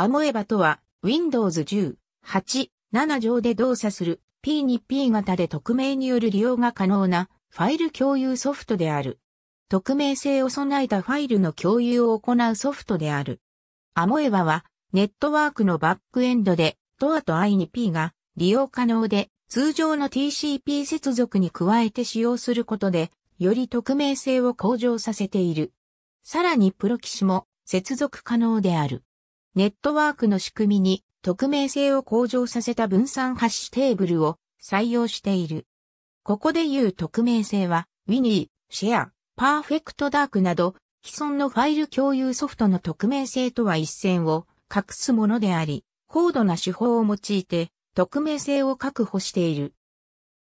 アモエバとは、Windows 10、8、7上で動作する P 2 P 型で匿名による利用が可能なファイル共有ソフトである。匿名性を備えたファイルの共有を行うソフトである。アモエバは、ネットワークのバックエンドで、トアと i2p が利用可能で、通常の TCP 接続に加えて使用することで、より匿名性を向上させている。さらにプロキシも接続可能である。ネットワークの仕組みに匿名性を向上させた分散ハッシュテーブルを採用している。ここで言う匿名性は、ウィニー、シェア、パーフェクトダークなど、既存のファイル共有ソフトの匿名性とは一線を隠すものであり、高度な手法を用いて、匿名性を確保している。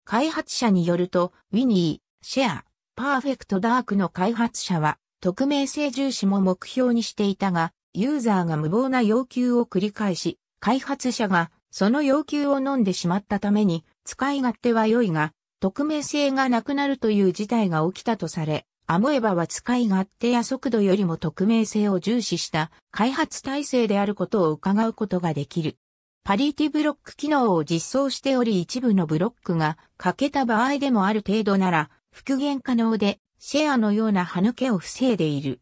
開発者によると、ウィニー、シェア、パーフェクトダークの開発者は、匿名性重視も目標にしていたが、ユーザーが無謀な要求を繰り返し、開発者がその要求を飲んでしまったために、使い勝手は良いが、匿名性がなくなるという事態が起きたとされ、アモエバは使い勝手や速度よりも匿名性を重視した開発体制であることを伺うことができる。パリティブロック機能を実装しており一部のブロックが欠けた場合でもある程度なら復元可能でシェアのような歯抜けを防いでいる。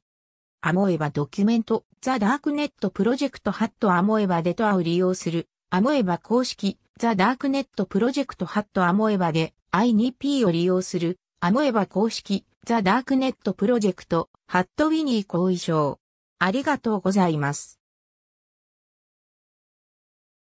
アモエバドキュメント、ザ・ダークネットプロジェクトハットアモエバデトアを利用する、アモエバ公式、ザ・ダークネットプロジェクトハットアモエバで I2P を利用する、アモエバ公式、ザ・ダークネットプロジェクト、ハットウィニー後遺症。ありがとうございます。